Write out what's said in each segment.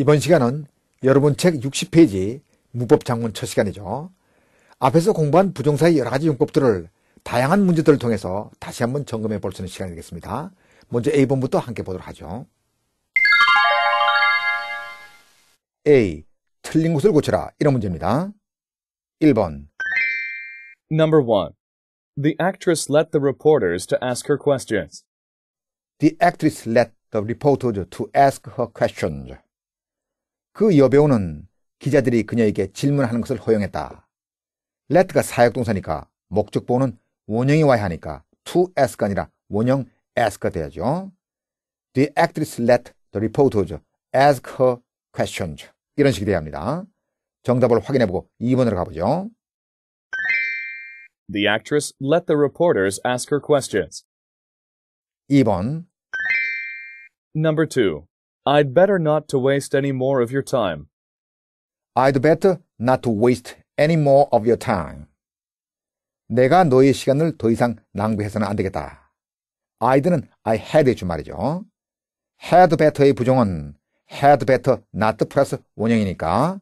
이번 시간은 여러분 책 60페이지 문법 장문 첫 시간이죠. 앞에서 공부한 부정사의 여러 가지 용법들을 다양한 문제들을 통해서 다시 한번 점검해 볼 수 있는 시간이 되겠습니다. 먼저 A번부터 함께 보도록 하죠. A. 틀린 곳을 고쳐라. 이런 문제입니다. 1번. Number 1. The actress let the reporters to ask her questions. The actress let the reporters to ask her questions. 그 여배우는 기자들이 그녀에게 질문하는 것을 허용했다. 레트가 사역동사니까 목적보호는 원형이 와야 하니까 to s가 아니라 원형 as가 돼야죠. The actress let the reporters ask her questions. 이런 식이 돼야 합니다. 정답을 확인해보고 2번으로 가보죠. The actress let the reporters ask her questions. 2번 Number 2 I'd better not to waste any more of your time. I'd better not to waste any more of your time. 내가 너의 시간을 더 이상 낭비해서는 안 되겠다. I'd는 I had 주 말이죠. had better의 부정은 had better not plus 원형이니까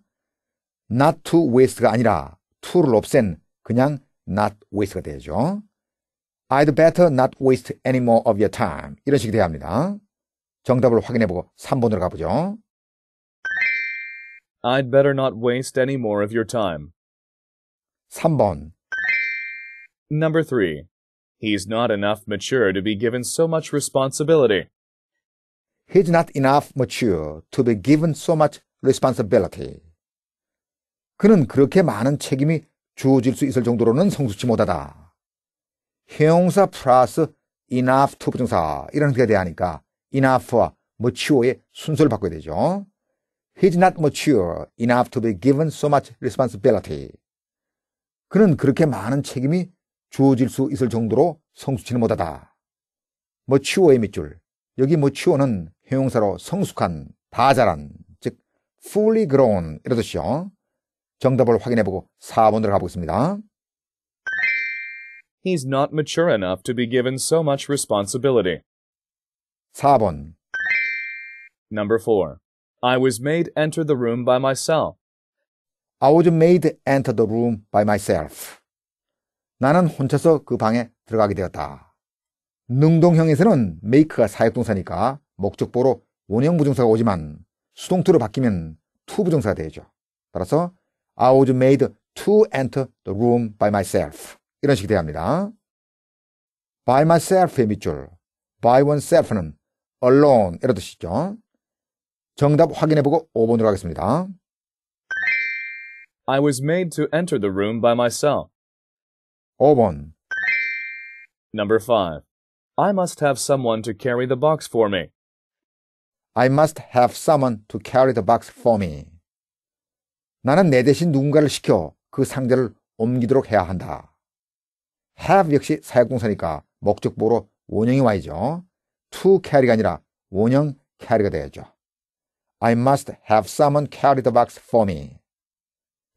not to waste가 아니라 to를 없앤 그냥 not waste가 되죠. I'd better not waste any more of your time. 이런 식이 돼야 합니다. 정답을 확인해보고 3번으로 가보죠. I'd better not waste any more of your time. 3번 Number 3. He's not enough mature to be given so much responsibility. He's not enough mature to be given so much responsibility. 그는 그렇게 많은 책임이 주어질 수 있을 정도로는 성숙치 못하다. 형용사 플러스 enough to 부정사 이런 형태가 되니까 enough와 mature의 순서를 바꿔야 되죠. He's not mature enough to be given so much responsibility. 그는 그렇게 많은 책임이 주어질 수 있을 정도로 성숙치는 못하다. mature의 밑줄. 여기 mature는 형용사로 성숙한, 다 자란, 즉 fully grown 이러듯이요. 정답을 확인해보고 4번으로 가보겠습니다. He's not mature enough to be given so much responsibility. 4번 Number 4. I was made enter the room by myself. I was made enter the room by myself. 나는 혼자서 그 방에 들어가게 되었다. 능동형에서는 make가 사역동사니까 목적보로 원형 부정사가 오지만 수동투로 바뀌면 to 부정사가 되죠. 따라서 I was made to enter the room by myself. 이런 식이 돼야 합니다. by myself의 밑줄, by oneself는 alone 이런 뜻이죠. 정답 확인해보고 5번으로 가겠습니다. I was made to enter the room by myself. 5번 Number 5. I must have someone to carry the box for me. I must have someone to carry the box for me. 나는 내 대신 누군가를 시켜 그 상자를 옮기도록 해야 한다. have 역시 사역동사니까 목적보로 원형이 와이죠. to carry가 아니라 원형 carry가 돼야죠. I must have someone carry the box for me.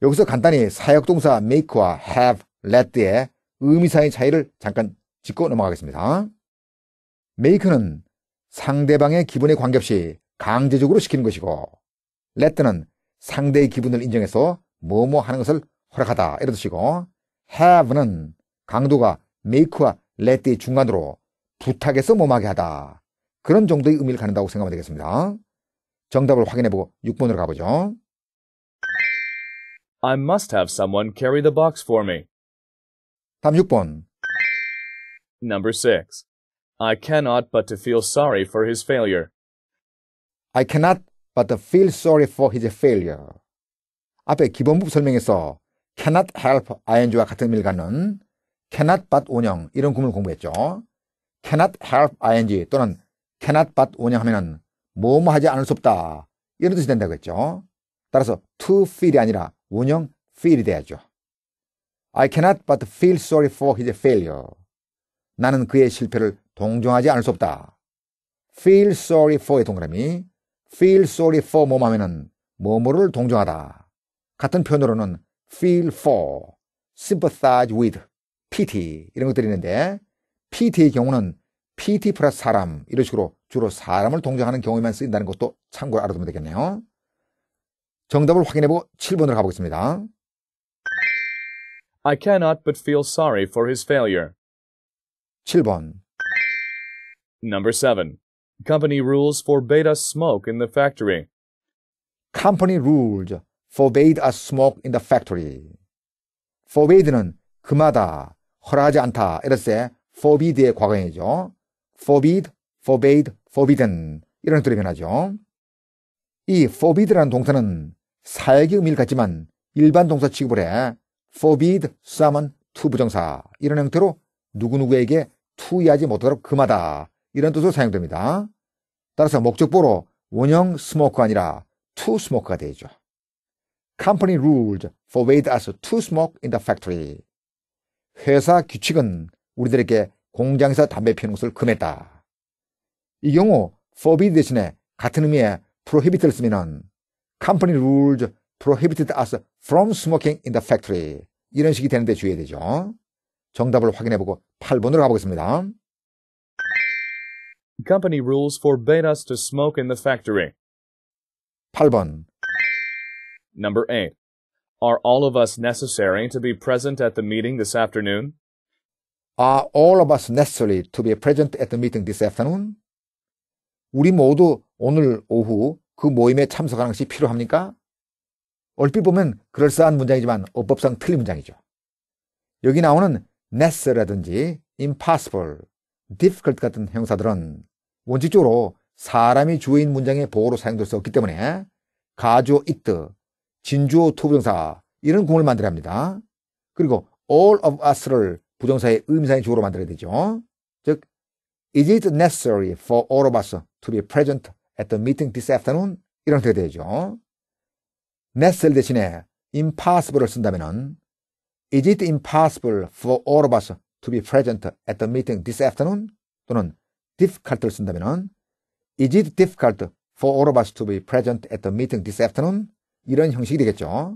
여기서 간단히 사역동사 make와 have, let의 의미상의 차이를 잠깐 짚고 넘어가겠습니다. make는 상대방의 기분에 관계없이 강제적으로 시키는 것이고 let는 상대의 기분을 인정해서 뭐뭐 하는 것을 허락하다 이런 뜻이고 have는 강도가 make와 let의 중간으로 부탁해서 몸하게 하다. 그런 정도의 의미를 가는다고 생각하면 되겠습니다. 정답을 확인해보고 6번으로 가보죠. I must have someone carry the box for me. 다음 6번. Number 6. I cannot but to feel sorry for his failure. I cannot but to feel sorry for his failure. 앞에 기본법 설명에서 cannot help ing와 같은 의미를 갖는 cannot but 원형 이런 구문을 공부했죠. cannot help ing 또는 cannot but 뭐냐 하면은 뭐뭐 하지 않을 수 없다. 이런 뜻이 된다고 했죠. 따라서 to feel이 아니라 운영 feel이 돼야죠. I cannot but feel sorry for his failure. 나는 그의 실패를 동정하지 않을 수 없다. feel sorry for의 동그라미 feel sorry for 뭐뭐 하면은 뭐뭐를 동정하다. 같은 표현으로는 feel for, sympathize with, pity 이런 것들이 있는데 PT의 경우는 PT 플러스 사람 이런 식으로 주로 사람을 동정하는 경우에만 쓰인다는 것도 참고로 알아두면 되겠네요. 정답을 확인해보고 7번으로 가보겠습니다. I cannot but feel sorry for his failure. 7번 Number 7. Company rules forbade us smoke in the factory. Company rules forbade us smoke in the factory. forbade는 금하다, 허락하지 않다, 이랬을 때 forbid의 과거형이죠. forbid, forbade, forbidden 이런 뜻들이 변하죠. 이 forbid라는 동사는 사역의 의미를 갖지만 일반 동사 취급을 해 forbid s o m e o n to 부정사 이런 형태로 누구누구에게 투이하지 못하도록 금하다 이런 뜻으로 사용됩니다. 따라서 목적보로 원형 스모크가 아니라 투 스모크가 되죠. Company rules forbade us to smoke in the factory. 회사 규칙은 우리들에게 공장에서 담배 피우는 것을 금했다. 이 경우 forbid 대신에 같은 의미의 prohibit를 쓰면은 company rules prohibited us from smoking in the factory 이런 식이 되는데 주의해야 되죠. 정답을 확인해보고 8번으로 가보겠습니다. Company rules forbade us to smoke in the factory. 8번 Number 8. Are all of us necessary to be present at the meeting this afternoon? Are all of us necessary to be present at the meeting this afternoon? 우리 모두 오늘 오후 그 모임에 참석하는 것이 필요합니까? 얼핏 보면 그럴싸한 문장이지만 어법상 틀린 문장이죠. 여기 나오는 necess라든지 y impossible, difficult 같은 형사들은 원칙적으로 사람이 주어인 문장의 보호로 사용될 수 없기 때문에 가주어 it, 진주어 to 부정사 이런 구문을 만들어야 합니다. 그리고 all of us를 부정사의 의미사인 주어로 만들어야 되죠. 즉, is it necessary for all of us to be present at the meeting this afternoon? 이런 형태가 되죠. necessary 대신에 impossible을 쓴다면은 is it impossible for all of us to be present at the meeting this afternoon? 또는 difficult를 쓴다면은 is it difficult for all of us to be present at the meeting this afternoon? 이런 형식이 되겠죠.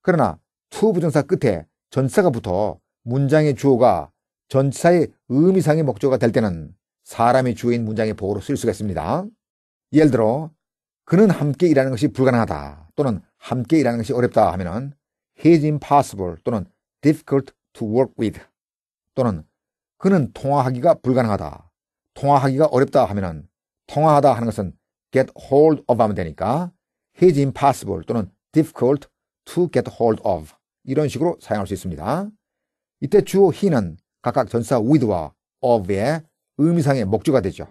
그러나 to 부정사 끝에 전사가 붙어 문장의 주어가 전치사의 의미상의 목적어가 될 때는 사람의 주어인 문장의 보호로 쓸 수가 있습니다. 예를 들어 그는 함께 일하는 것이 불가능하다 또는 함께 일하는 것이 어렵다 하면은 he's impossible 또는 difficult to work with 또는 그는 통화하기가 불가능하다 통화하기가 어렵다 하면은 통화하다 하는 것은 get hold of 하면 되니까 he's impossible 또는 difficult to get hold of 이런 식으로 사용할 수 있습니다. 이때 주어 he는 각각 전사 with와 of의 의미상의 목주가 되죠.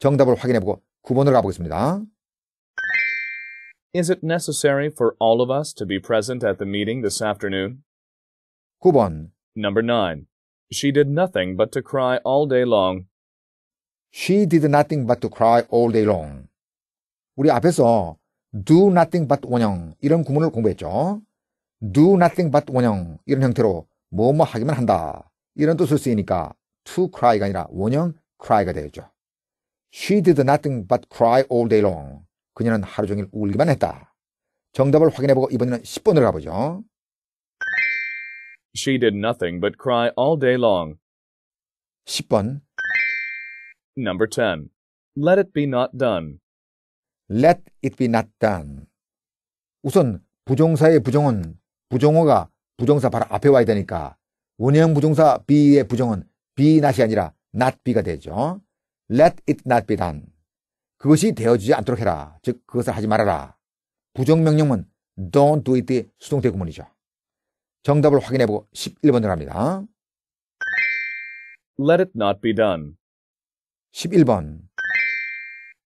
정답을 확인해보고 9번으로 가보겠습니다. Is it necessary for all of us to be present at the meeting this afternoon? 9번 Number 9. She did nothing but to cry all day long. She did nothing but to cry all day long. 우리 앞에서 do nothing but 원형 이런 구문을 공부했죠. do nothing but 원형 이런 형태로 뭐뭐 하기만 한다. 이런 뜻을 쓰이니까 to cry가 아니라 원형 cry가 되죠. She did nothing but cry all day long. 그녀는 하루 종일 울기만 했다. 정답을 확인해보고 이번에는 10번으로 가보죠. She did nothing but cry all day long. 10번 Number 10. Let it be not done. Let it be not done. 우선 부정사의 부정은 부정어가 부정사 바로 앞에 와야 되니까 원형 부정사 be의 부정은 be not이 아니라 not be가 되죠. let it not be done. 그것이 되어지지 않도록 해라. 즉 그것을 하지 말아라. 부정명령은 don't do it의 수동태구문이죠. 정답을 확인해보고 11번으로 합니다. Let it not be done. 11번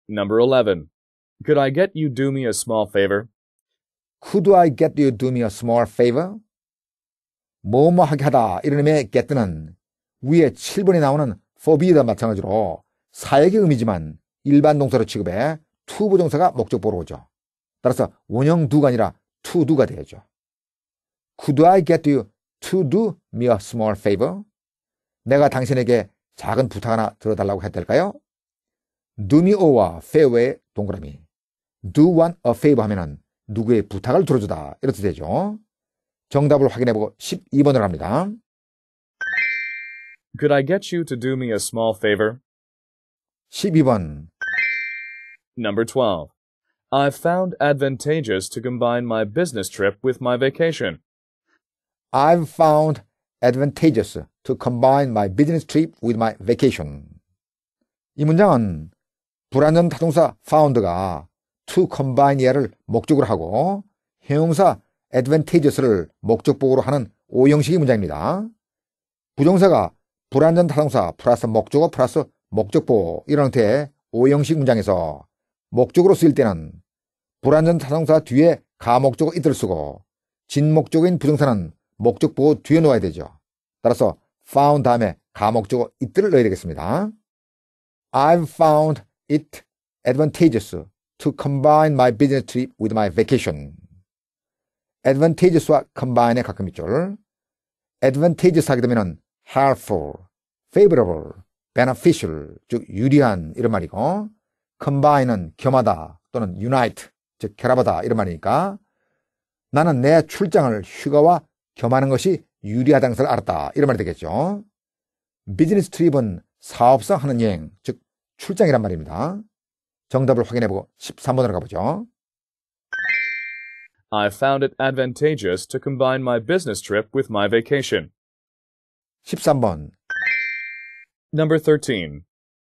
Number 11. Could I get you do me a small favor? Could I get you do me a small favor? 뭐뭐하게 하다 이런 의미의 get는 위에 7번에 나오는 forbid와 마찬가지로 사역의 의미지만 일반 동사로 취급해 to 부정사가 목적보로 오죠. 따라서 원형 do가 아니라 to do가 되죠. Could I get you to do me a small favor? 내가 당신에게 작은 부탁 하나 들어달라고 해야 될까요? do me over favor의 동그라미 do one a favor 하면은 누구의 부탁을 들어주다 이렇게 되죠. 정답을 확인해보고 12번을 합니다. Could I get you to do me a small favor? 12번 Number 12. I've found advantageous to combine my business trip with my vacation. I've found advantageous to combine my business trip with my vacation. 이 문장은 불완전 타동사 found가 to combine를 목적으로 하고 형용사 advantageous를 목적복으로 하는 오형식의 문장입니다. 부정사가 불완전 타동사 플러스 목적어 플러스 목적보 이런 형태의 오형식 문장에서 목적으로 쓰일 때는 불완전 타동사 뒤에 가목적어 이들 쓰고 진목적인 부정사는 목적보 뒤에 놓아야 되죠. 따라서 found 다음에 가목적어 이 t 을 넣어야 되겠습니다. I've found it advantageous to combine my business trip with my vacation. advantageous와 combine에 가끔 있죠. advantageous 하게 되면 helpful, favorable, beneficial, 즉 유리한 이런 말이고 combine은 겸하다 또는 unite, 즉 결합하다 이런 말이니까 나는 내 출장을 휴가와 겸하는 것이 유리하다는 것을 알았다 이런 말이 되겠죠. business t r i p 은사업성 하는 여행, 즉 출장이란 말입니다. 정답을 확인해보고 13번으로 가보죠. I found it advantageous to combine my business trip with my vacation. 13번 Number 13.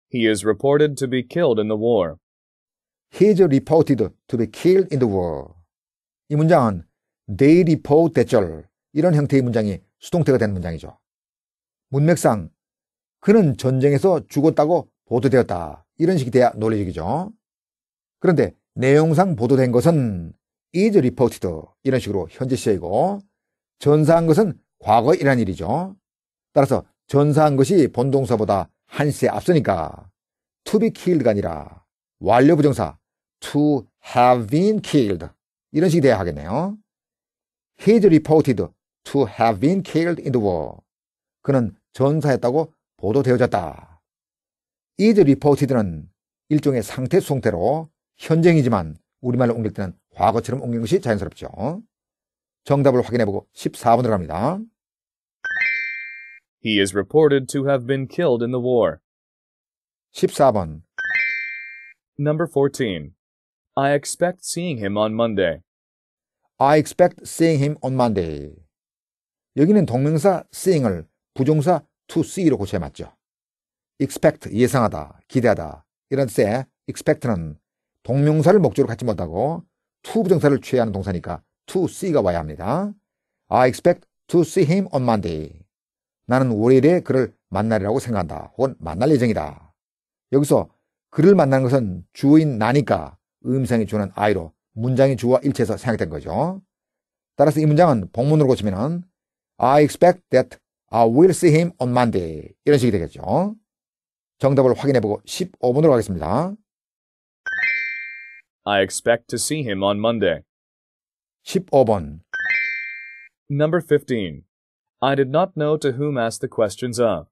He is reported to be killed in the war. He is reported to be killed in the war. 이 문장은 they report 대절 이런 형태의 문장이 수동태가 되는 문장이죠. 문맥상 그는 전쟁에서 죽었다고 보도되었다. 이런 식이 돼야 논리적이죠. 그런데 내용상 보도된 것은 is reported 이런 식으로 현재 시제이고 전사한 것은 과거의 이란 일이죠. 따라서 전사한 것이 본동사보다 한 시에 앞서니까 to be killed가 아니라 완료 부정사 to have been killed 이런 식이 돼야 하겠네요. He is reported to have been killed in the war. 그는 전사했다고 보도되어졌다. is reported는 일종의 상태 수동태로 현재이지만 우리말로 옮길 때는 과거처럼 옮긴 것이 자연스럽죠. 정답을 확인해보고 14번으로 갑니다. He is reported to have been killed in the war. 14번 Number 14. I expect seeing him on Monday. I expect seeing him on Monday. 여기는 동명사 seeing을 부정사 to see로 고쳐야 맞죠. expect 예상하다, 기대하다 이런 뜻의 expect는 동명사를 목적으로 갖지 못하고 to 부정사를 취하는 동사니까 to see가 와야 합니다. I expect to see him on Monday. 나는 월요일에 그를 만날이라고 생각한다. 혹은 만날 예정이다. 여기서 그를 만나는 것은 주어인 나니까 음성이 주는 I로 문장이 주와 일치해서 생각된 거죠. 따라서 이 문장은 복문으로 고치면은 I expect that I will see him on Monday 이런 식이 되겠죠. 정답을 확인해보고 1 5분으로 가겠습니다. I expect to see him on Monday. 15번 Number 15. I did not know to whom ask the questions of.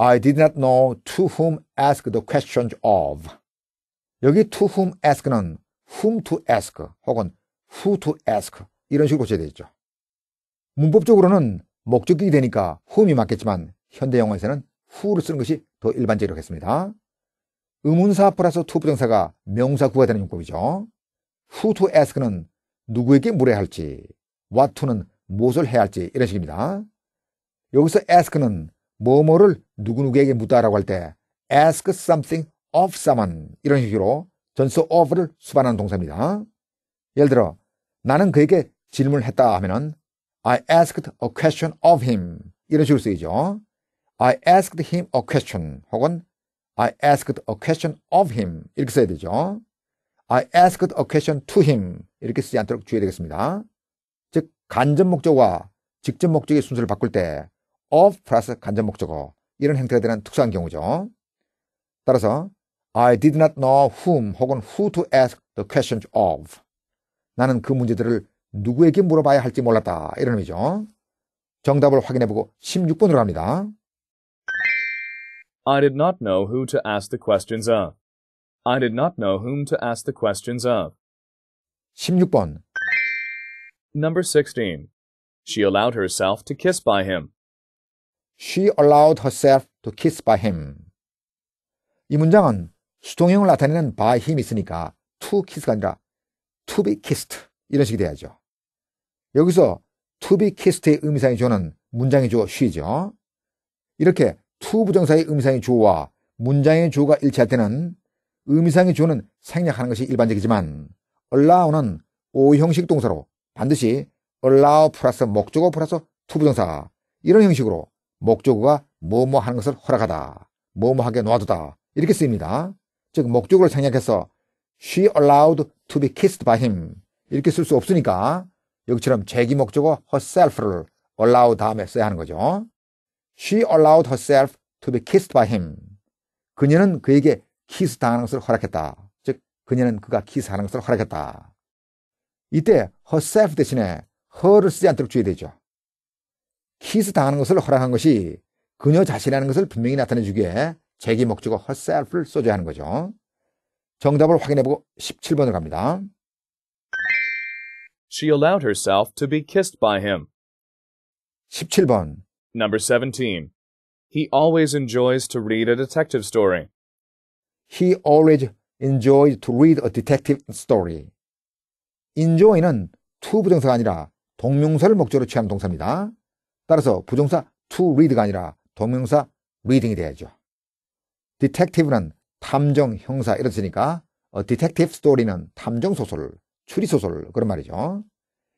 I did not know to whom ask the questions of. 여기 to whom ask는 whom to ask 혹은 who to ask 이런 식으로 고쳐야 되죠. 겠 문법적으로는 목적격이 되니까 whom이 맞겠지만 현대 영어에서는 who를 쓰는 것이 더 일반적이라고 했습니다. 의문사 플러스 to 부정사가 명사구가 되는 용법이죠. who to ask는 누구에게 물어야 할지, what to는 무엇을 해야 할지 이런 식입니다. 여기서 ask는 뭐뭐를 누구누구에게 묻다라고 할 때 ask something of someone 이런 식으로 전수 of를 수반하는 동사입니다. 예를 들어 나는 그에게 질문을 했다 하면은 I asked a question of him 이런 식으로 쓰이죠. I asked him a question 혹은 I asked a question of him. 이렇게 써야 되죠. I asked a question to him. 이렇게 쓰지 않도록 주의되겠습니다. 즉, 간접 목적과 직접 목적의 순서를 바꿀 때 of plus 간접 목적어 이런 형태가 되는 특수한 경우죠. 따라서 I did not know whom 혹은 who to ask the questions of. 나는 그 문제들을 누구에게 물어봐야 할지 몰랐다. 이런 의미죠. 정답을 확인해보고 16번으로 갑니다. I did not know who to ask the questions of. I did not know whom to ask the questions of. 16번 Number 16. She allowed herself to kiss by him. She allowed herself to kiss by him. 이 문장은 수동형을 나타내는 by him 있으니까 to kiss가 아니라 to be kissed 이런 식이 돼야죠. 여기서 to be kissed의 의미상의 조는 문장의 조 she죠. 이렇게 투 부정사의 음미상의 조와 문장의 조가 일치할 때는 음이상의 조는 생략하는 것이 일반적이지만 allow는 오 형식 동사로 반드시 allow 플러스 목적어 플러스 투 부정사 이런 형식으로 목적어가 뭐뭐 하는 것을 허락하다 뭐뭐 하게 놔두다 이렇게 쓰입니다. 즉 목적어를 생략해서 she allowed to be kissed by him 이렇게 쓸 수 없으니까 여기처럼 제기 목적어 herself를 allow 다음에 써야 하는 거죠. She allowed herself to be kissed by him. 그녀는 그에게 키스 당하는 것을 허락했다. 즉, 그녀는 그가 키스하는 것을 허락했다. 이때 herself 대신에 her를 쓰지 않도록 주의되죠. 키스 당하는 것을 허락한 것이 그녀 자신이라는 것을 분명히 나타내주기에 제기 목적어 herself를 써줘야 하는 거죠. 정답을 확인해보고 17번을 갑니다. She allowed herself to be kissed by him. 17번 Number 17. He always enjoys to read a detective story. He always enjoys to read a detective story. enjoy는 to 부정사가 아니라 동명사를 목적으로 취한 동사입니다. 따라서 부정사 to read가 아니라 동명사 reading이 돼야죠. detective는 탐정, 형사 이런 뜻니까 a detective story는 탐정 소설, 추리 소설 그런 말이죠.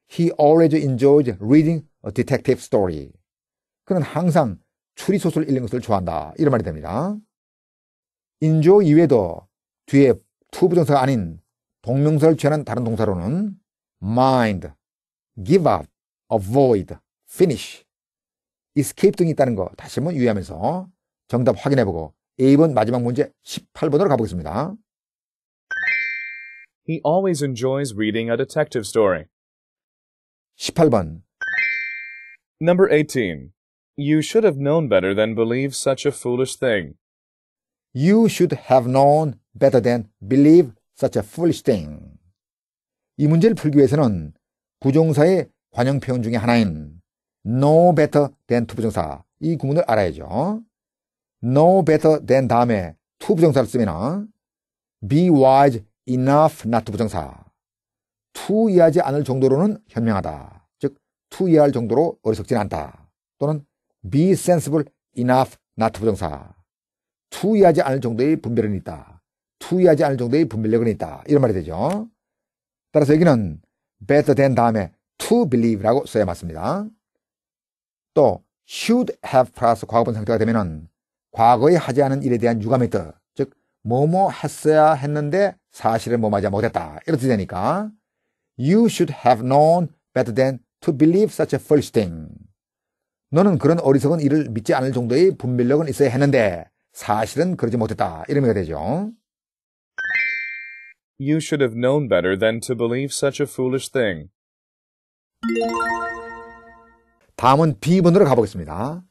He always enjoys reading a detective story. 그는 항상 추리소설 읽는 것을 좋아한다. 이런 말이 됩니다. 인조 이외에도 뒤에 투부정사가 아닌 동명사를 취하는 다른 동사로는 mind, give up, avoid, finish, escape 등이 있다는 거 다시 한번 유의하면서 정답 확인해보고 A번 마지막 문제 18번으로 가보겠습니다. He always enjoys reading a detective story. 18번 Number 18 You should have known better than believe such a foolish thing. You should have known better than believe such a foolish thing. 이 문제를 풀기 위해서는 부정사의 관형 표현 중의 하나인 know better than to 부정사 이 구문을 알아야죠. know better than 다음에 to 부정사를 쓰면 be wise enough not to 부정사 to 이하지 않을 정도로는 현명하다. 즉 to 이하할 정도로 어리석진 않다. 또는 be sensible enough not 부정사. 투의하지 않을 정도의 분별은 있다. 투의하지 않을 정도의 분별력은 있다. 이런 말이 되죠. 따라서 여기는 better than 다음에 to believe라고 써야 맞습니다. 또 should have 플러 s 과거분 상태가 되면은 과거에 하지 않은 일에 대한 유감의 뜻, 즉 뭐뭐 했어야 했는데 사실을 뭐하지 못했다. 이렇게 되니까 you should have known better than to believe such a foolish thing. 너는 그런 어리석은 일을 믿지 않을 정도의 분별력은 있어야 했는데 사실은 그러지 못했다. 이런 의미가 되죠. You should have known better than to believe such a foolish thing. 다음은 B번으로 가보겠습니다.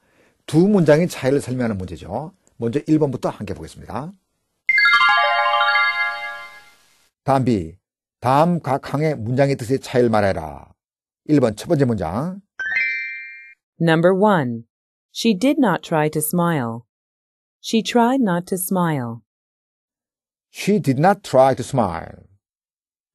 두 문장의 차이를 설명하는 문제죠. 먼저 1번부터 함께 보겠습니다. 다음 비. 다음 각 항의 문장의 뜻의 차이를 말해라. 1번 첫 번째 문장. Number 1. She did not try to smile. She tried not to smile. She did not try to smile.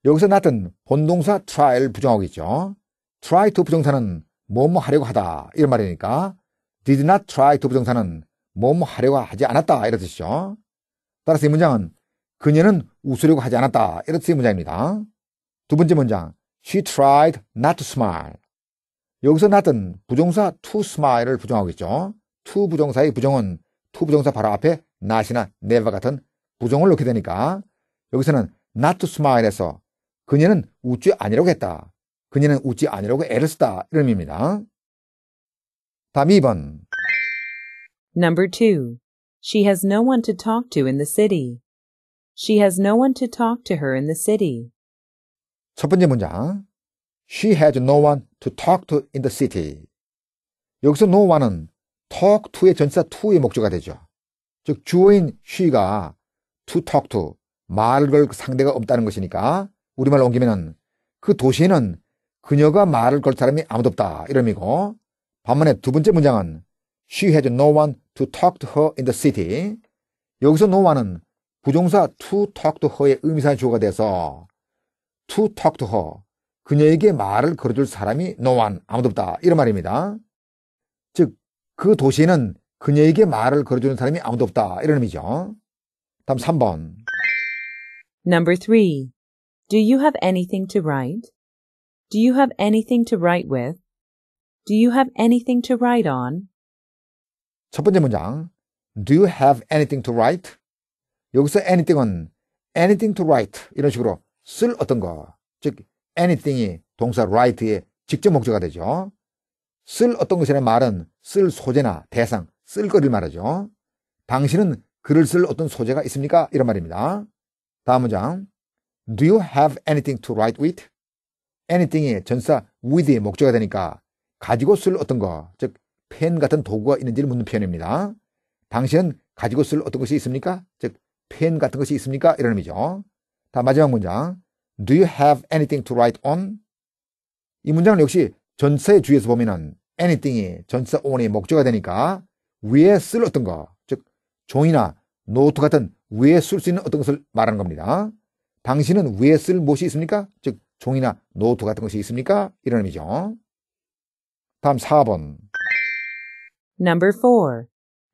여기서 나은 본동사 try를 부정하고 있죠. try to 부정사는 뭐 뭐 하려고 하다 이런 말이니까 did not try to 부정사는 뭐 뭐 하려고 하지 않았다 이런 뜻이죠. 따라서 이 문장은 그녀는 웃으려고 하지 않았다 이런 뜻의 문장입니다. 두 번째 문장 she tried not to smile. 여기서 나왔던 부정사 to smile을 부정하고 있죠. to 부정사의 부정은 to 부정사 바로 앞에 not이나 never 같은 부정을 넣게 되니까 여기서는 not to smile에서 그녀는 웃지 아니라고 했다. 그녀는 웃지 아니라고 애를 쓰다. 이런 의미입니다. 다음 2번. Number 2. She has no one to talk to in the city. She has no one to talk to her in the city. 첫 번째 문장. She has no one to talk to in the city. 여기서 no와는 talk to의 전치사 to의 목적이 되죠. 즉 주어인 she가 to talk to 말걸 상대가 없다는 것이니까 우리말로 옮기면은 그 도시에는 그녀가 말을 걸 사람이 아무도 없다 이런 의미고 반면에 두 번째 문장은 she has no one to talk to her in the city. 여기서 no one은 부정사 to talk to her의 의미사 주어가 돼서 to talk to her 그녀에게 말을 걸어줄 사람이 노안 아무도 없다 이런 말입니다. 즉그 도시에는 그녀에게 말을 걸어주는 사람이 아무도 없다 이런 의미죠. 다음 3번. Number 3. Do you have anything to write? Do you have anything to write with? Do you have anything to write on? 첫 번째 문장. Do you have anything to write? 여기서 anything은 anything to write 이런 식으로 쓸 어떤 거. 즉 anything이 동사 r i g h t e 의 직접 목적가 되죠. 쓸 어떤 것이라는 말은 쓸 소재나 대상, 쓸거리를 말하죠. 당신은 글을 쓸 어떤 소재가 있습니까? 이런 말입니다. 다음 문장. Do you have anything to write with? anything이 전사 with의 목적이 되니까 가지고 쓸 어떤 거, 즉, 펜 같은 도구가 있는지를 묻는 표현입니다. 당신은 가지고 쓸 어떤 것이 있습니까? 즉, 펜 같은 것이 있습니까? 이런 의미죠. 다 마지막 문장. Do you have anything to write on? 이 문장은 역시 전체의 에서 보면은 anything이 전체 o n 의 목적이 되니까 위에 쓸 어떤 거, 즉 종이나 노트 같은 위에 쓸 수 있는 어떤 것을 말하는 겁니다. 당신은 위에 쓸 무엇이 있습니까? 즉 종이나 노트 같은 것이 있습니까? 이런 의미죠. 다음 4번. Number 4.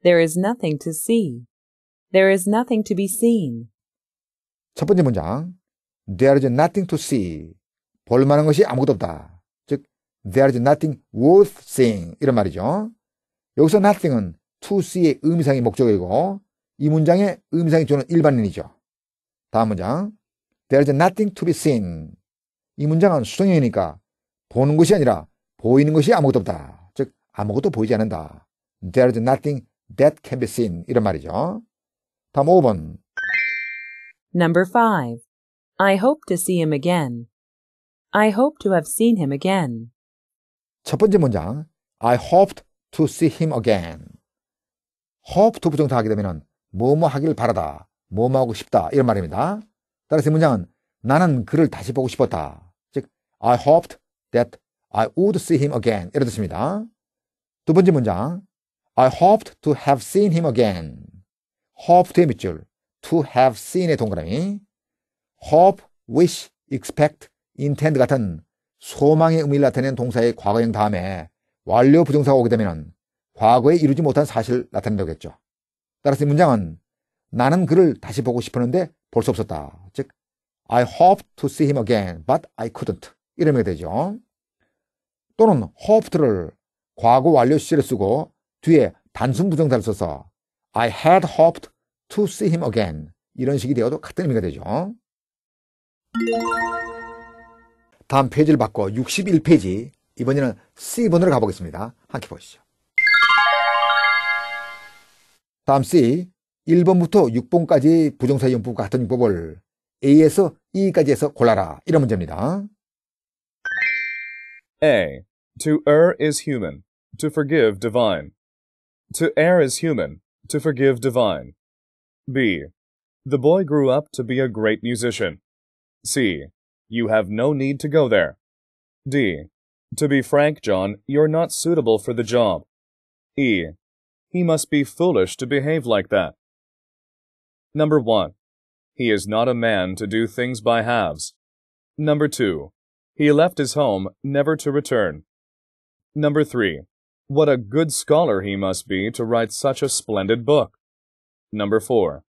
There is nothing to see. There is nothing to be seen. 첫 번째 문장. there is nothing to see. 볼 만한 것이 아무것도 없다. 즉, there is nothing worth seeing. 이런 말이죠. 여기서 nothing은 to see의 의미상의 목적이고, 이 문장의 의미상의 주는 일반인이죠. 다음 문장. There is nothing to be seen. 이 문장은 수정형이니까 보는 것이 아니라 보이는 것이 아무것도 없다. 즉, 아무것도 보이지 않는다. There is nothing that can be seen. 이런 말이죠. 다음 5번. Number 5. I hope to see him again. I hope to have seen him again. 첫 번째 문장. I hoped to see him again. hope to 부정사 하게 되면 뭐뭐 하길 바라다. 뭐뭐 하고 싶다. 이런 말입니다. 따라서 이 문장은 나는 그를 다시 보고 싶었다. 즉, I hoped that I would see him again. 이런 뜻입니다. 두 번째 문장. I hoped to have seen him again. hoped의 밑줄. to have seen의 동그라미. hope, wish, expect, intend 같은 소망의 의미를 나타내는 동사의 과거형 다음에 완료 부정사가 오게 되면 과거에 이루지 못한 사실을 나타낸다겠죠. 따라서 이 문장은 나는 그를 다시 보고 싶었는데 볼 수 없었다. 즉, I hope to see him again, but I couldn't. 이러면 되죠. 또는 hoped를 과거 완료 시제를 쓰고 뒤에 단순 부정사를 써서 I had hoped to see him again 이런 식이 되어도 같은 의미가 되죠. 다음 페이지를 바꿔 61페이지 이번에는 C번으로 가보겠습니다. 함께 보시죠. 다음 C 1번부터 6번까지 부정사 용법과 같은 용법을 A에서 E까지 해서 골라라 이런 문제입니다. A. To err is human. To forgive divine. To err is human. To forgive divine. B. The boy grew up to be a great musician. C. You have no need to go there. D. To be frank, John, you're not suitable for the job. E. He must be foolish to behave like that. Number 1. He is not a man to do things by halves. Number 2. He left his home, never to return. Number 3. What a good scholar he must be to write such a splendid book. Number 4.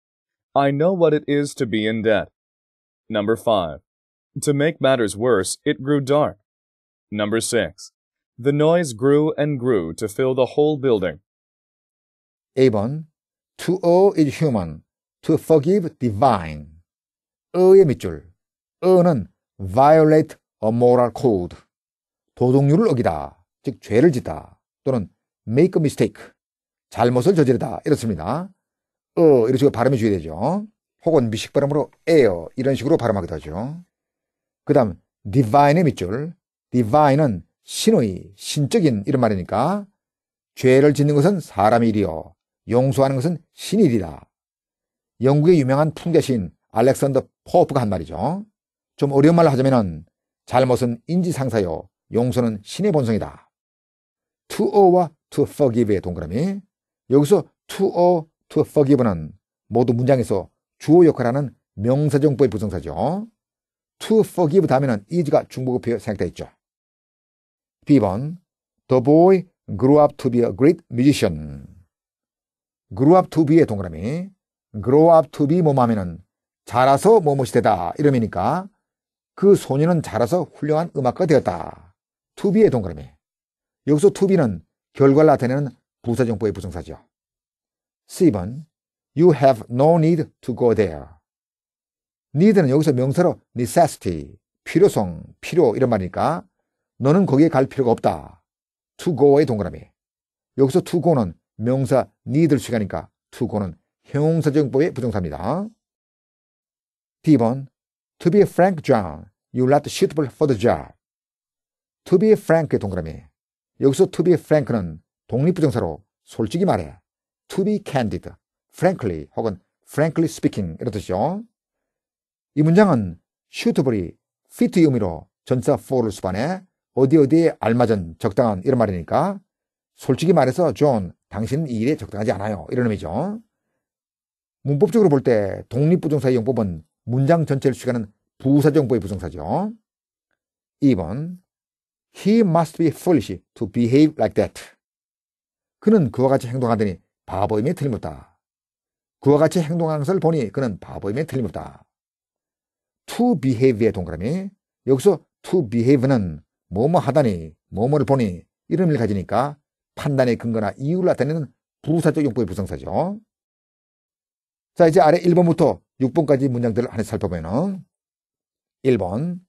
I know what it is to be in debt. Number 5. To make matters worse, it grew dark. Number 6. The noise grew and grew to fill the whole building. 1번 To owe is human, to forgive divine. 의의 밑줄 의는 violate a moral code. 도덕률을 어기다, 즉 죄를 짓다 또는 make a mistake, 잘못을 저지르다 이렇습니다. 어, 이렇게 식으로 발음이 주의되죠. 혹은 미식 발음으로 에어 이런 식으로 발음하기도 하죠. 그 다음 divine의 밑줄 divine은 신의, 신적인 이런 말이니까 죄를 짓는 것은 사람의 일이요 용서하는 것은 신일이다. 영국의 유명한 풍자신 알렉산더 포프가 한 말이죠. 좀 어려운 말로 하자면은 잘못은 인지상사요 용서는 신의 본성이다. to o와 to forgive의 동그라미 여기서 to o to forgive는 모두 문장에서 주어 역할하는 명사정법의 부정사죠. to forgive 다음에는 is가 중복어표 생각되어 있죠. B번 The boy grew up to be a great musician. grew up to be의 동그라미 grow up to be 뭐뭐 하면은 자라서 뭐뭐이 되다 이러이니까 그 소녀는 자라서 훌륭한 음악가가 되었다. to be의 동그라미 여기서 to be는 결과를 나타내는 부사정법의 부정사죠. C번 You have no need to go there. need는 여기서 명사로 necessity, 필요성, 필요 이런 말이니까 너는 거기에 갈 필요가 없다. to go의 동그라미. 여기서 to go는 명사 need를 시가니까 to go는 형용사정법의 부정사입니다. D번 To be frank, John, you're not suitable for the job. To be frank의 동그라미. 여기서 to be frank는 독립부정사로 솔직히 말해. To be candid, frankly 혹은 frankly speaking 이런 뜻이죠. 이 문장은 s u i t a b l e fit 의미로 전사 4를 수반해 어디 어디에 알맞은 적당한 이런 말이니까 솔직히 말해서 존 당신은 이 일에 적당하지 않아요 이런 의미죠. 문법적으로 볼 때 독립부정사의 용법은 문장 전체를 수식하는 부사정법의 부정사죠. 2번 He must be foolish to behave like that. 그는 그와 같이 행동하더니 바보임이 틀림없다. 그와 같이 행동하는 것을 보니 그는 바보임에 틀림없다. to behave의 동그라미. 여기서 to behave는 뭐뭐 하다니, 뭐뭐를 보니 이런 의미를 가지니까 판단의 근거나 이유를 나타내는 부사적 용법의 부정사죠. 자, 이제 아래 1번부터 6번까지 문장들을 하나 살펴보면 1번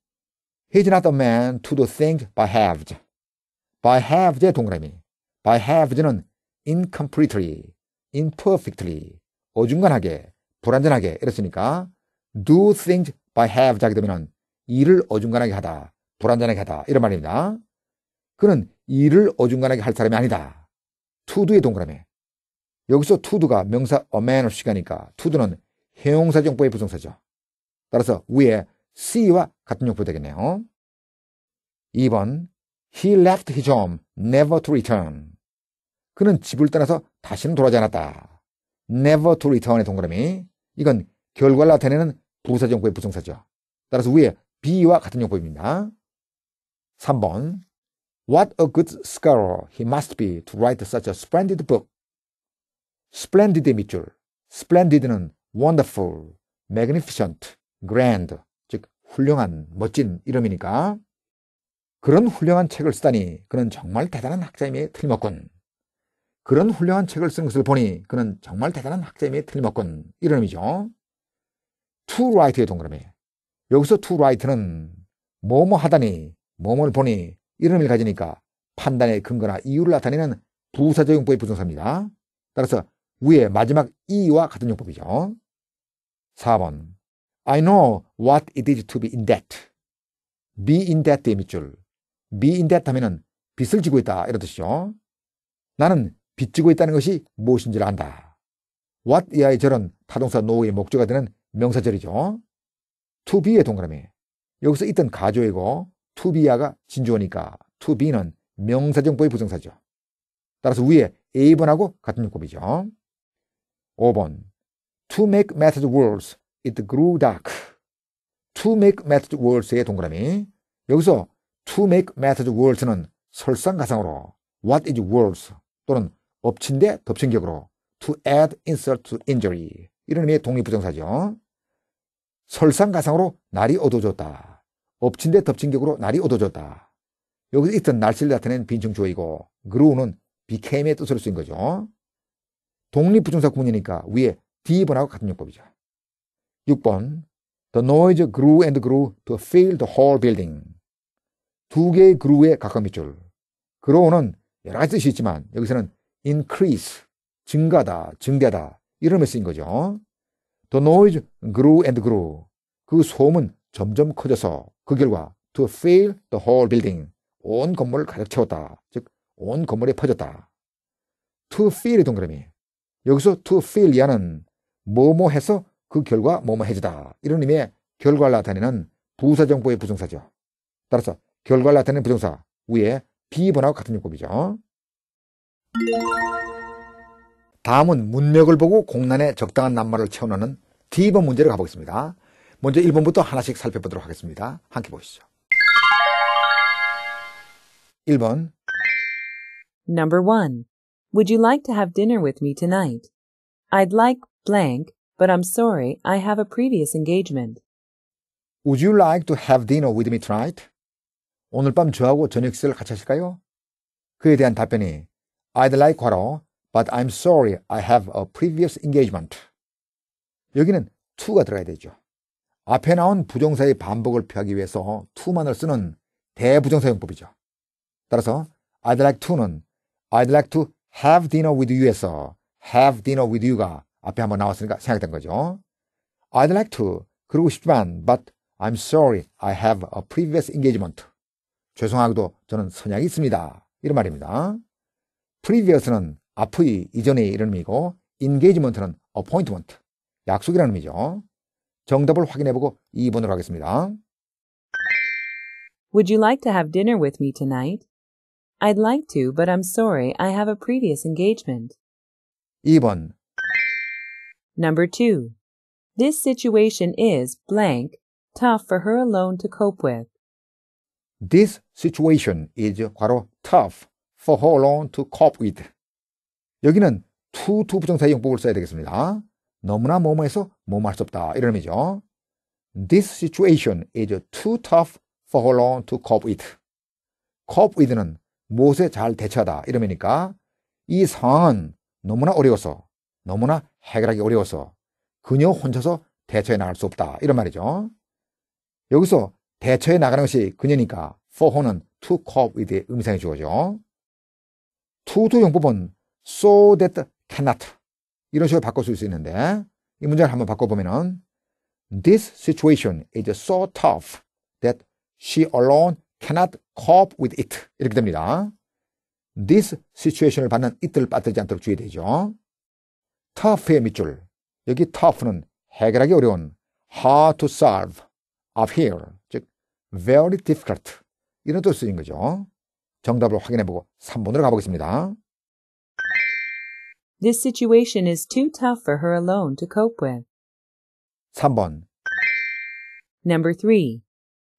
He's not a man to do things by halves. by halves의 동그라미. by halves는 incompletely, imperfectly, 어중간하게, 불안전하게 이랬으니까 do things by have 자게 되면 일을 어중간하게 하다, 불안전하게 하다 이런 말입니다. 그는 일을 어중간하게 할 사람이 아니다. to do의 동그라미. 여기서 to do가 명사 a man of 시가니까 to do는 형용사 정보의 부정사죠. 따라서 위에 see와 같은 용법 이 되겠네요. 2번 He left his home never to return. 그는 집을 떠나서 다시는 돌아오지 않았다. never to return의 동그라미. 이건 결과를 나타내는 부사 정법의 부정사죠. 따라서 위에 B와 같은 용법입니다. 3번 What a good scholar he must be to write such a splendid book. splendid의 밑줄. splendid는 wonderful, magnificent, grand, 즉 훌륭한, 멋진 이름이니까 그런 훌륭한 책을 쓰다니 그는 정말 대단한 학자임에 틀림없군. 그런 훌륭한 책을 쓴 것을 보니 그는 정말 대단한 학자임이 틀림없군. 이런 의미죠. to write의 동그라미. 여기서 to write는 뭐뭐 하다니, 뭐뭐를 보니 이런 의미를 가지니까 판단의 근거나 이유를 나타내는 부사적용법의 부정사입니다. 따라서 위에 마지막 이와 같은 용법이죠. 4번 I know what it is to be in debt. be in debt의 밑줄. be in debt 하면은 빚을 지고 있다 이런 뜻이죠. 나는 빚지고 있다는 것이 무엇인지를 안다. what 이하의 절은 타동사 no의 목조가 되는 명사절이죠. to be의 동그라미. 여기서 있던 가조이고 to be 이하가 진주어니까 to be는 명사정보의 부정사죠. 따라서 위에 A번하고 같은 용법이죠. 5번 To make method worse, it grew dark. To make method worse의 동그라미. 여기서 to make method worse는 설상가상으로 what is worse 또는 엎친데 덮친 격으로 to add insult to injury 이런 의미의 독립부정사죠. 설상가상으로 날이 어두워졌다. 엎친데 덮친 격으로 날이 어두워졌다. 여기서 있던 날씨를 나타낸 빈청주어이고 그루우는 became의 뜻으로 쓰인 거죠. 독립부정사 구문이니까 위에 D번하고 같은 용법이죠. 6번 The noise grew and grew to fill the whole building. 두 개의 그루에 가까운 밑줄. 그루우는 여러 가지 뜻이 있지만 여기서는 increase, 증가다, 증대다. 이런 메쓰인 거죠. The noise grew and grew. 그 소음은 점점 커져서 그 결과 to fill the whole building. 온 건물을 가득 채웠다. 즉, 온 건물에 퍼졌다. to fill이 동그라미. 여기서 to fill 야는 뭐뭐 해서 그 결과 뭐뭐 해지다. 이런 의미의 결과를 나타내는 부사정보의 부정사죠. 따라서 결과를 나타내는 부정사 위에 비번하고 같은 용법이죠. 다음은 문맥을 보고 공란에 적당한 낱말을 채워넣는 D번 문제를 가보겠습니다. 먼저 1번부터 하나씩 살펴보도록 하겠습니다. 함께 보시죠. 1번 Number 1. Would you like to have dinner with me tonight? I'd like blank, but I'm sorry I have a previous engagement. Would you like to have dinner with me tonight? 오늘 밤 저하고 저녁 식사를 같이 하실까요? 그에 대한 답변이 I'd like 괄호, but I'm sorry I have a previous engagement. 여기는 to가 들어야 되죠. 앞에 나온 부정사의 반복을 피하기 위해서 to만을 쓰는 대부정사용법이죠. 따라서 I'd like to는 I'd like to have dinner with you에서 have dinner with you가 앞에 한번 나왔으니까 생각된 거죠. I'd like to 그러고 싶지만 but I'm sorry I have a previous engagement. 죄송하게도 저는 선약이 있습니다. 이런 말입니다. previous는 앞의 이전의 이름이고 engagement는 appointment 약속이라는 의미죠. 정답을 확인해보고 2번으로 하겠습니다. Would you like to have dinner with me tonight? I'd like to, but I'm sorry I have a previous engagement. 2번 Number 2. This situation is blank tough for her alone to cope with. This situation is 과로 tough for how long to cope with. 여기는 to, to 부정사의 용법을 써야 되겠습니다. 너무나 뭐뭐해서 뭐뭐할 수 없다. 이런 의미죠. This situation is too tough for how long to cope with. cope with는 무엇에 잘 대처하다. 이러면니까 이 상황은 너무나 어려워서 너무나 해결하기 어려워서 그녀 혼자서 대처해 나갈 수 없다. 이런 말이죠. 여기서 대처해 나가는 것이 그녀니까 for her는 to cope with의 음성이 주어져. 투투 용법은 so that cannot 이런 식으로 바꿔 쓸수 있는데 이 문장을 한번 바꿔보면은 This situation is so tough that she alone cannot cope with it 이렇게 됩니다. This situation을 받는 it를 빠뜨리지 않도록 주의되죠. tough의 밑줄 여기 tough는 해결하기 어려운 hard to solve up here 즉 very difficult 이런 뜻을 쓰인 거죠. 정답을 확인해보고 3번으로 가보겠습니다. This situation is too tough for her alone to cope with. 3번 Number 3.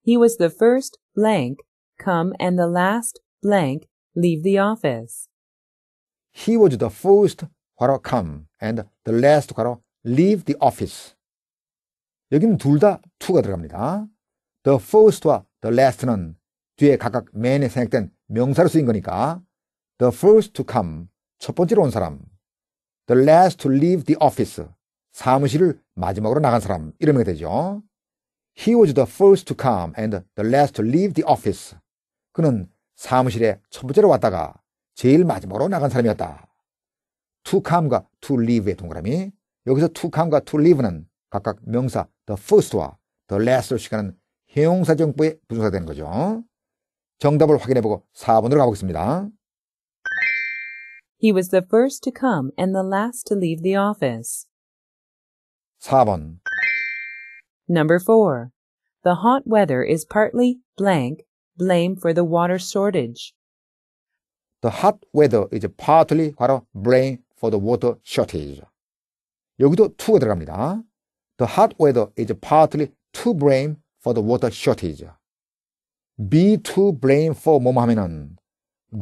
He was the first blank come and the last blank leave the office. He was the first 괄호 come and the last 괄호 leave the office. 여기는 둘 다 to가 들어갑니다. The first와 the last는 뒤에 각각 man이 생략된 명사로 쓰인 거니까 the first to come 첫 번째로 온 사람 the last to leave the office 사무실을 마지막으로 나간 사람 이러면 되죠. He was the first to come and the last to leave the office. 그는 사무실에 첫 번째로 왔다가 제일 마지막으로 나간 사람이었다. to come과 to leave의 동그라미 여기서 to come과 to leave는 각각 명사 the first와 the last로 시간은 형용사 정부에 부정사되는 거죠. 정답을 확인해보고 4번으로 가보겠습니다. He was the first to come and the last to leave the office. 4번 Number 4. The hot weather is partly blank blame for the water shortage. The hot weather is partly 바로 blame for the water shortage. 여기도 to가 들어갑니다. The hot weather is partly to blame for the water shortage. be to blame for 뭐뭐 하면은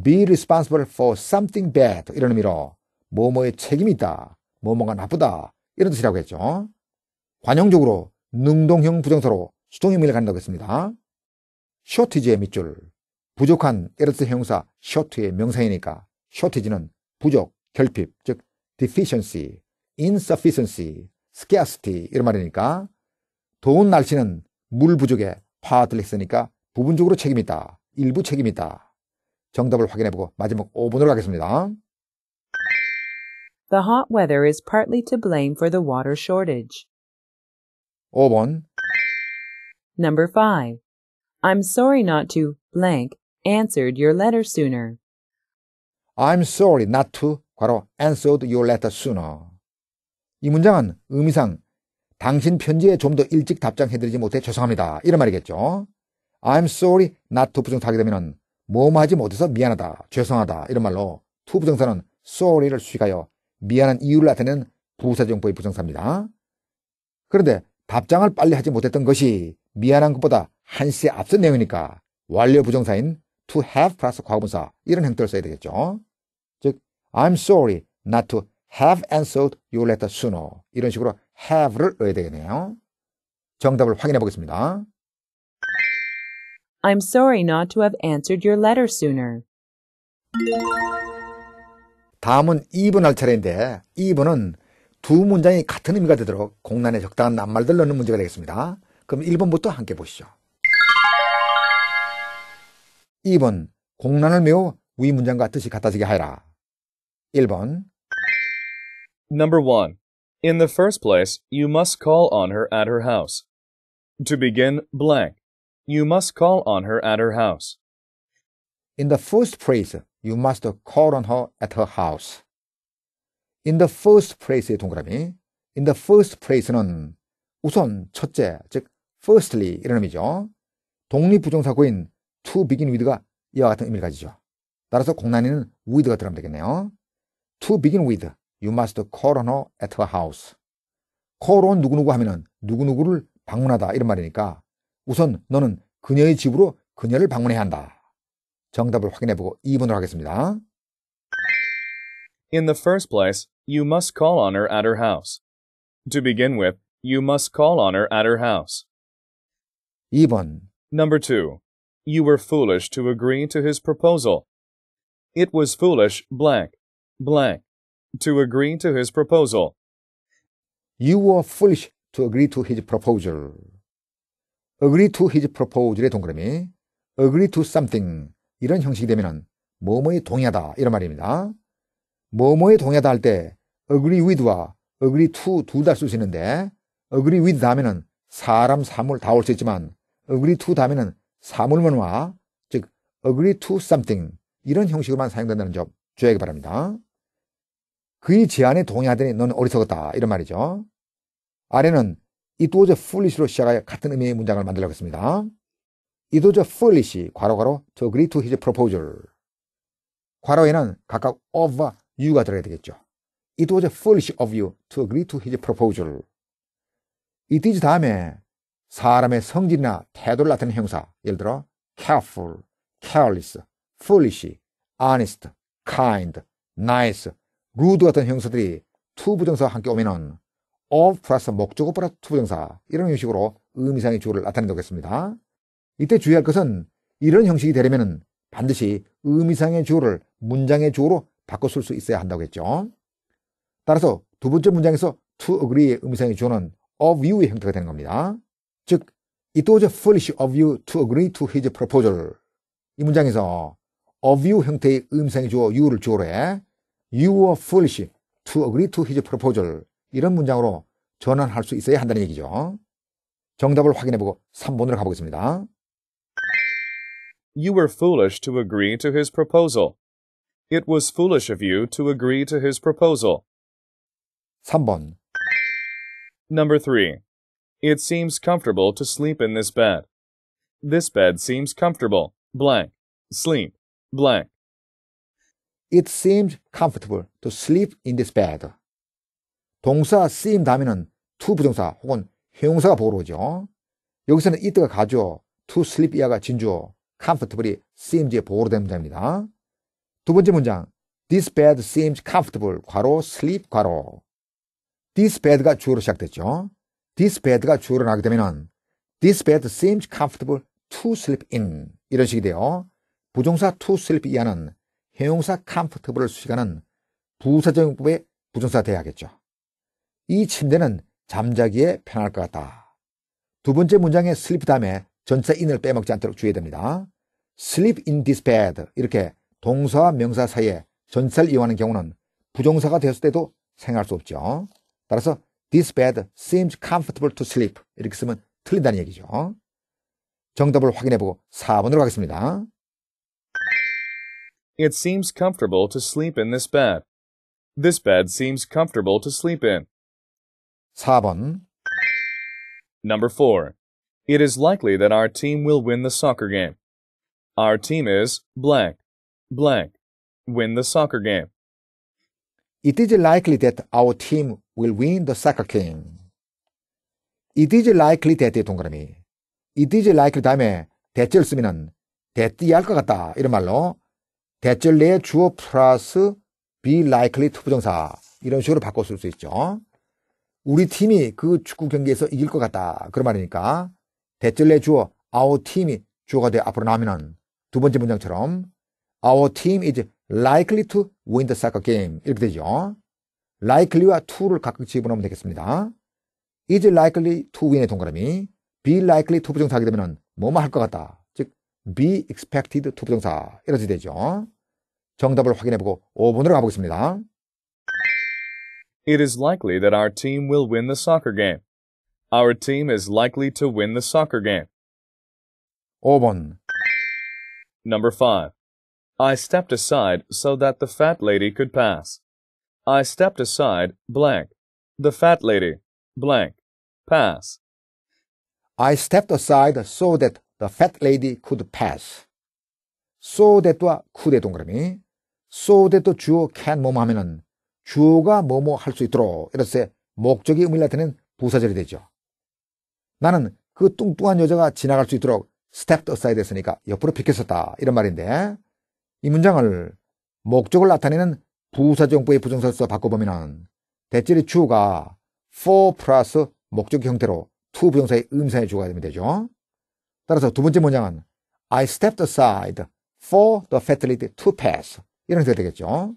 be responsible for something bad 이런 의미로 뭐뭐의 책임이 있다. 뭐뭐가 나쁘다. 이런 뜻이라고 했죠. 관용적으로 능동형 부정사로 수동의미를 간다고 했습니다. 쇼티지의 밑줄. 부족한 에러스 형사쇼트의 명사이니까 쇼티지는 부족, 결핍, 즉 deficiency, insufficiency, scarcity 이런 말이니까 더운 날씨는 물 부족에 파들렸스니까 부분적으로 책임이다. 일부 책임이다. 정답을 확인해보고 마지막 5번으로 가겠습니다. The hot weather is partly to blame for the water shortage. 5번 Number 5. I'm sorry not to blank answered your letter sooner. I'm sorry not to 괄호 answered your letter sooner. 이 문장은 의미상 당신 편지에 좀 더 일찍 답장해드리지 못해 죄송합니다. 이런 말이겠죠. I'm sorry not to 부정사하게 되면 뭐뭐하지 못해서 미안하다, 죄송하다 이런 말로 to 부정사는 sorry를 수식하여 미안한 이유를 나타내는 부사정법의 부정사입니다. 그런데 답장을 빨리 하지 못했던 것이 미안한 것보다 한시에 앞선 내용이니까 완료 부정사인 to have 플러스 과거분사 이런 형태를 써야 되겠죠. 즉 I'm sorry not to have answered your letter sooner 이런 식으로 have를 넣어야 되겠네요. 정답을 확인해 보겠습니다. I'm sorry not to have answered your letter sooner. 다음은 2번 할 차례인데 2번은 두 문장이 같은 의미가 되도록 공란에 적당한 낱말들 넣는 문제가 되겠습니다. 그럼 1번부터 함께 보시죠. 2번 공란을 매우 위 문장과 뜻이 같아지게 하라. 1번 Number 1. In the first place, you must call on her at her house. To begin, blank. You must call on her at her house. In the first place, you must call on her at her house. In the first place의 동그라미. In the first place는 우선 첫째, 즉 firstly 이런 의미죠. 독립부정사고인 to begin with가 이와 같은 의미를 가지죠. 따라서 공란에는 with가 들어가면 되겠네요. To begin with, you must call on her at her house. call on 누구누구 하면은 누구누구를 방문하다 이런 말이니까 우선 너는 그녀의 집으로 그녀를 방문해야 한다. 정답을 확인해보고 2번으로 하겠습니다. In the first place, you must call on her at her house. To begin with, you must call on her at her house. 2번 Number 2. You were foolish to agree to his proposal. It was foolish, blank, blank, to agree to his proposal. You were foolish to agree to his proposal. agree to his proposal의 동그라미, agree to something 이런 형식이 되면 뭐뭐에 동의하다 이런 말입니다. 뭐뭐에 동의하다 할 때 agree with와 agree to 둘다쓸수 있는데 agree with 다음에는 사람, 사물 다 올 수 있지만 agree to 다음에는 사물문화 즉 agree to something 이런 형식으로만 사용된다는 점 주의하기 바랍니다. 그의 제안에 동의하더니 넌 어리석었다 이런 말이죠. 아래는 이 도저 foolish로 시작하여 같은 의미의 문장을 만들려고 했습니다. 이 도저 foolish, 괄호 괄호, to agree to his proposal. 괄호에는 각각 over you가 들어야 되겠죠. It was foolish of you to agree to his proposal. 이 t is 다음에 사람의 성질이나 태도를 나타내는 형사, 예를 들어 careful, careless, foolish, honest, kind, nice, rude 같은 형사들이 to 부정사와 함께 오면은 of 플러스 목적어 플러스 투부정사 이런 형식으로 의미상의 주어를 나타낸다고 겠습니다 이때 주의할 것은 이런 형식이 되려면 반드시 의미상의 주어를 문장의 주어로 바꿔 쓸 수 있어야 한다고 했죠. 따라서 두 번째 문장에서 to agree의 의미상의 주어는 of you의 형태가 되는 겁니다. 즉, it was foolish of you to agree to his proposal. 이 문장에서 of you 형태의 의미상의 주어 you를 주어로 해 you were foolish to agree to his proposal. 이런 문장으로 전환할 수 있어야 한다는 얘기죠. 정답을 확인해보고 3번으로 가보겠습니다. You were foolish to agree to his proposal. It was foolish of you to agree to his proposal. 3번 Number 3. It seems comfortable to sleep in this bed. This bed seems comfortable. blank. Sleep. blank. It seemed comfortable to sleep in this bed. 동사 쓰임 다음에는 to 부정사 혹은 형용사가 보러 오죠. 여기서는 it가 가죠. to sleep 이하가 진주, comfortably seems 보호로 됩니다. 두 번째 문장. This bed seems comfortable. 과로 sleep 과로. This bed가 주어로 시작됐죠. This bed가 주어로 나게 되면은 This bed seems comfortable to sleep in. 이런 식이 돼요. 부정사 to sleep 이하는 형용사 comfortable를 수식하는 부사적용법의 부정사 돼야겠죠. 이 침대는 잠자기에 편할 것 같다. 두 번째 문장의 sleep 다음에 전체 in을 빼먹지 않도록 주의해야 됩니다. sleep in this bed 이렇게 동사와 명사 사이에 전체를 이용하는 경우는 부정사가 되었을 때도 생각할 수 없죠. 따라서 this bed seems comfortable to sleep 이렇게 쓰면 틀린다는 얘기죠. 정답을 확인해보고 4번으로 가겠습니다. It seems comfortable to sleep in this bed. This bed seems comfortable to sleep in. 4번 Number 4. It is likely that our team will win the soccer game. Our team is blank, blank, win the soccer game. It is likely that our team will win the soccer game. It is likely that의 동그라미. It is likely 다음에 대절 쓰면은 대띠 할것 같다 이런 말로 대절 내 주어 플러스 be likely 투부정사 이런 식으로 바꿔 쓸수 있죠. 우리 팀이 그 축구 경기에서 이길 것 같다. 그런 말이니까 대절내 주어 our 팀이 주어가 돼 앞으로 나오면은 두 번째 문장처럼 our team is likely to win the soccer game 이렇게 되죠. likely와 to를 각각 집어넣으면 되겠습니다. is likely to win의 동그라미 be likely to 부정사 하게 되면은 뭐뭐 할 것 같다. 즉 be expected to 부정사 이렇게 되죠. 정답을 확인해보고 5분으로 가보겠습니다. It is likely that our team will win the soccer game. Our team is likely to win the soccer game. 5번 Number 5. I stepped aside so that the fat lady could pass. I stepped aside, blank. The fat lady, blank. Pass. I stepped aside so that the fat lady could pass. so that와 could의 동그라미, so that 주어 can 뭐뭐 하면은 주어가 뭐뭐 할 수 있도록 이렇써 목적의 의미를 나타낸 부사절이 되죠. 나는 그 뚱뚱한 여자가 지나갈 수 있도록 스텝 어사이드 됐으니까 옆으로 비켰었다 이런 말인데 이 문장을 목적을 나타내는 부사정법의 부정사수서 바꿔보면 대절의 주어가 for 플러스 목적 형태로 to 부정사의 음사에 주어가 되면 되죠. 따라서 두 번째 문장은 I stepped aside for the f a t a l i t y to pass 이런 형태가 되겠죠.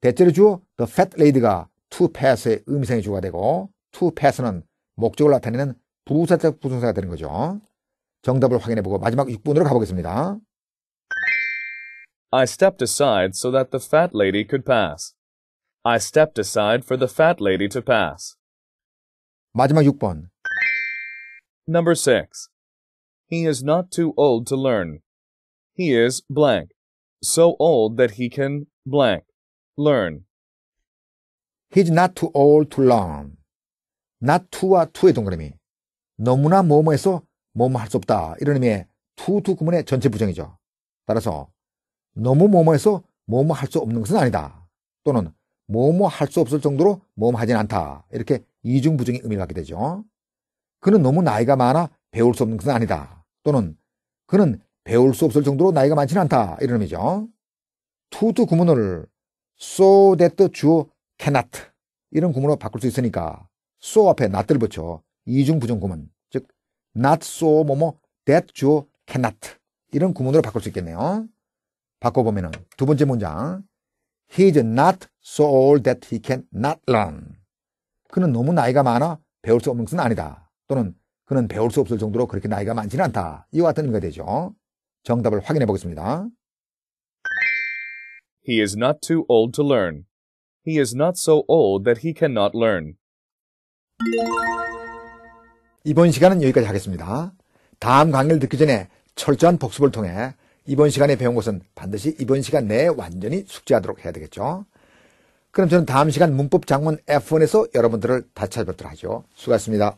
대체로 주 the fat lady가 to pass의 의미상의 주가 되고 to pass는 목적을 나타내는 부사적 부정사가 되는 거죠. 정답을 확인해보고 마지막 6번으로 가보겠습니다. I stepped aside so that the fat lady could pass. I stepped aside for the fat lady to pass. 마지막 6번. Number 6. He is not too old to learn. He is blank. So old that he can blank. learn. He's not too old to learn. not too와 to의 동그라미. 너무나 뭐뭐해서 뭐뭐 할 수 없다. 이런 의미의 too, to 구문의 전체 부정이죠. 따라서 너무 뭐뭐해서 뭐뭐 할 수 없는 것은 아니다. 또는 뭐뭐 할 수 없을 정도로 뭐뭐 하진 않다. 이렇게 이중 부정의 의미를 갖게 되죠. 그는 너무 나이가 많아 배울 수 없는 것은 아니다. 또는 그는 배울 수 없을 정도로 나이가 많지는 않다. 이런 의미죠. 투투 구문을 so that 주어 cannot 이런 구문으로 바꿀 수 있으니까 so 앞에 not를 붙여 이중 부정 구문 즉 not so 뭐뭐 that 주어 cannot 이런 구문으로 바꿀 수 있겠네요. 바꿔보면 두 번째 문장 He is not so old that he can not learn. 그는 너무 나이가 많아 배울 수 없는 것은 아니다. 또는 그는 배울 수 없을 정도로 그렇게 나이가 많지는 않다. 이와 같은 의미가 되죠. 정답을 확인해 보겠습니다. He is not too old to learn. He is not so old that he cannot learn. 이번 시간은 여기까지 하겠습니다. 다음 강의를 듣기 전에 철저한 복습을 통해 이번 시간에 배운 것은 반드시 이번 시간 내에 완전히 숙지하도록 해야 되겠죠. 그럼 저는 다음 시간 문법 장문 F1에서 여러분들을 다시 찾아뵙도록 하죠. 수고하셨습니다.